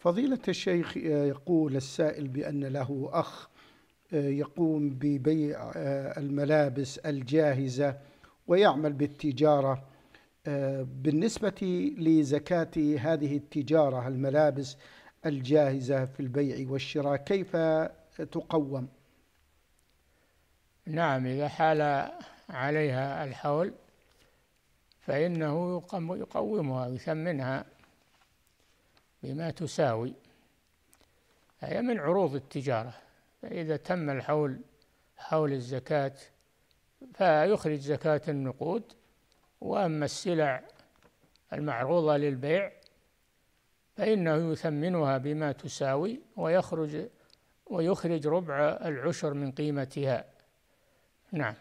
فضيلة الشيخ آه، يقول السائل بأن له أخ آه، يقوم ببيع آه، الملابس الجاهزة ويعمل بالتجارة بالنسبة لزكاة هذه التجارة الملابس الجاهزة في البيع والشراء كيف تقوم؟ نعم إذا حال عليها الحول فإنه يقومها يثمنها بما تساوي هي من عروض التجارة فإذا تم الحول حول الزكاة فيخرج زكاة النقود وأما السلع المعروضة للبيع فإنه يثمنها بما تساوي ويخرج ويخرج ربع العشر من قيمتها نعم